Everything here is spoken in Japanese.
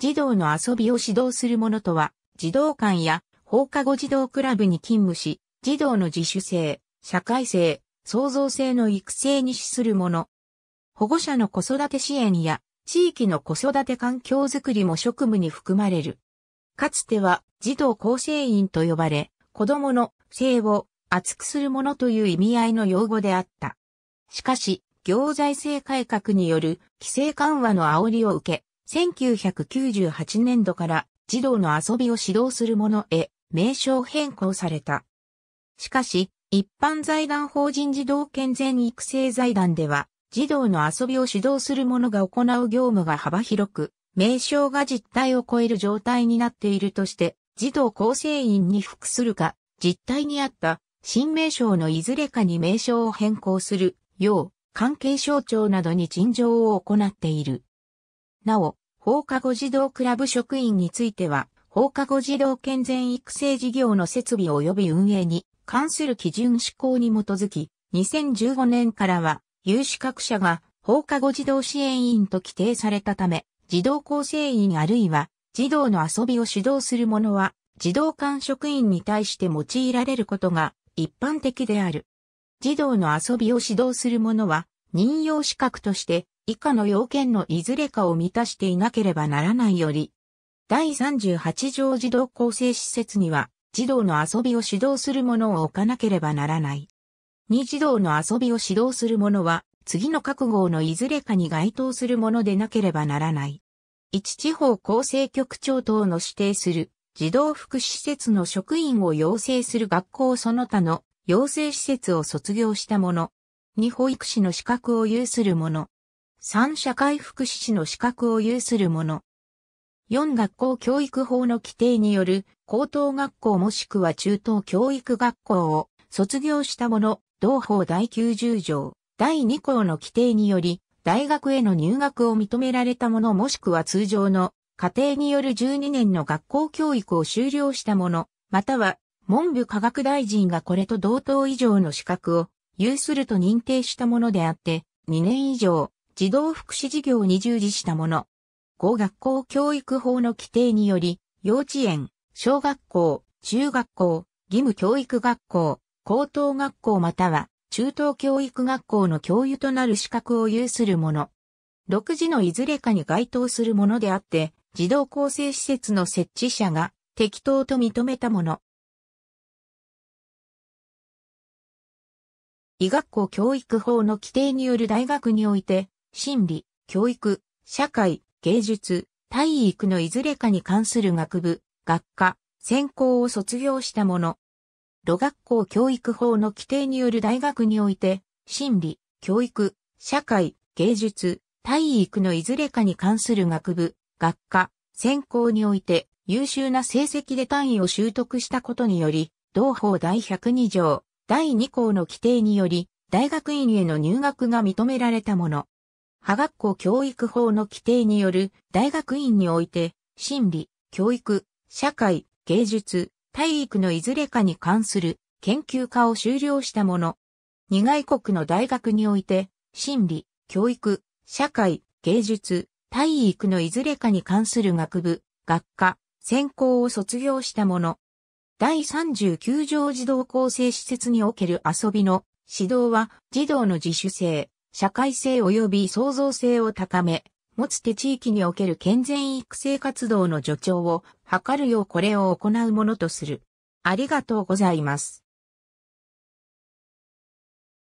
児童の遊びを指導する者とは、児童館や放課後児童クラブに勤務し、児童の自主性、社会性、創造性の育成に資する者。保護者の子育て支援や地域の子育て環境づくりも職務に含まれる。かつては児童構成員と呼ばれ、子供の性を厚くする者という意味合いの用語であった。しかし、行財政改革による規制緩和の煽りを受け、1998年度から児童の遊びを指導するものへ名称変更された。しかし、一般財団法人児童健全育成財団では、児童の遊びを指導する者が行う業務が幅広く、名称が実態を超える状態になっているとして、児童構成員に服するか、実態にあった新名称のいずれかに名称を変更するよう、関係省庁などに陳情を行っている。なお、放課後児童クラブ職員については、放課後児童健全育成事業の設備及び運営に関する基準施行に基づき、2015年からは有資格者が放課後児童支援員と規定されたため、児童構成員あるいは児童の遊びを指導する者は児童館職員に対して用いられることが一般的である。児童の遊びを指導する者は任用資格として以下の要件のいずれかを満たしていなければならないより、第38条児童構成施設には、児童の遊びを指導するものを置かなければならない。2児童の遊びを指導するものは、次の各号のいずれかに該当するものでなければならない。1地方厚生局長等の指定する児童福祉施設の職員を養成する学校その他の養成施設を卒業した者。二保育士の資格を有する者。3社会福祉士の資格を有する者。4学校教育法の規定による高等学校もしくは中等教育学校を卒業した者、同法第90条、第2項の規定により、大学への入学を認められた者もしくは通常の家庭による12年の学校教育を修了した者、または文部科学大臣がこれと同等以上の資格を有すると認定したものであって、2年以上、児童福祉事業に従事したもの。高学校教育法の規定により、幼稚園、小学校、中学校、義務教育学校、高等学校または中等教育学校の教諭となる資格を有するもの。独自のいずれかに該当するものであって、児童構成施設の設置者が適当と認めたもの。医学校教育法の規定による大学において、心理、教育、社会、芸術、体育のいずれかに関する学部、学科、専攻を卒業した者。路学校教育法の規定による大学において、心理、教育、社会、芸術、体育のいずれかに関する学部、学科、専攻において優秀な成績で単位を習得したことにより、同法第102条、第2項の規定により、大学院への入学が認められたもの。派学校教育法の規定による大学院において、心理、教育、社会、芸術、体育のいずれかに関する研究科を修了したもの。二外国の大学において、心理、教育、社会、芸術、体育のいずれかに関する学部、学科、専攻を卒業したもの。第39条児童構成施設における遊びの指導は児童の自主性、社会性及び創造性を高め、持つ手地域における健全育成活動の助長を図るようこれを行うものとする。ありがとうございます。